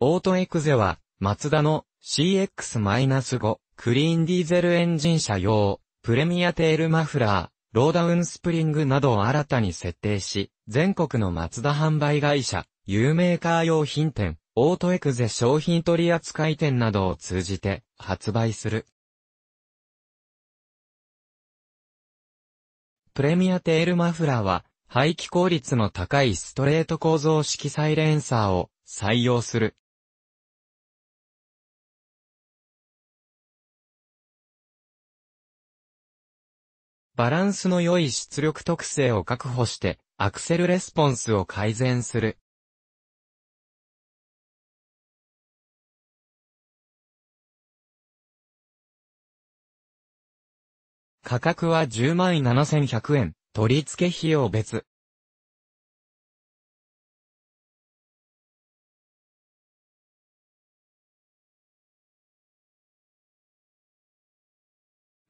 オートエクゼは、マツダの CX-5 クリーンディーゼルエンジン車用、プレミアテールマフラー、ローダウンスプリングなどを新たに設定し、全国のマツダ販売会社、有名カー用品店、オートエクゼ商品取扱店などを通じて発売する。プレミアテールマフラーは、排気効率の高いストレート構造式サイレンサーを採用する。バランスの良い出力特性を確保して、アクセルレスポンスを改善する。価格は10万7100円、取り付け費用別。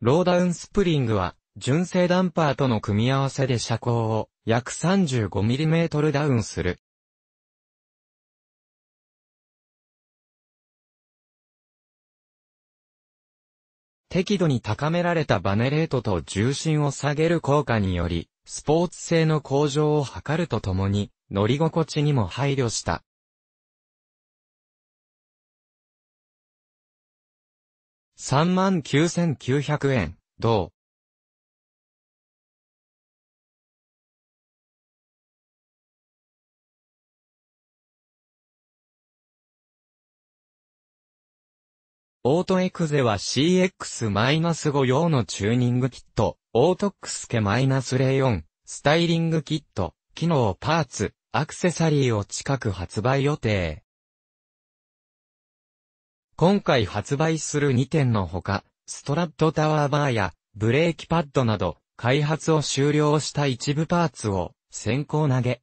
ローダウンスプリングは純正ダンパーとの組み合わせで車高を約 35mm ダウンする。適度に高められたバネレートと重心を下げる効果により、スポーツ性の向上を図るとともに、乗り心地にも配慮した。39,900円、同。オートエクゼは CX-5 用のチューニングキット、オートックスケ -04、スタイリングキット、機能パーツ、アクセサリーを近く発売予定。今回発売する2点のほか、ストラッドタワーバーやブレーキパッドなど、開発を終了した一部パーツを先行投げ、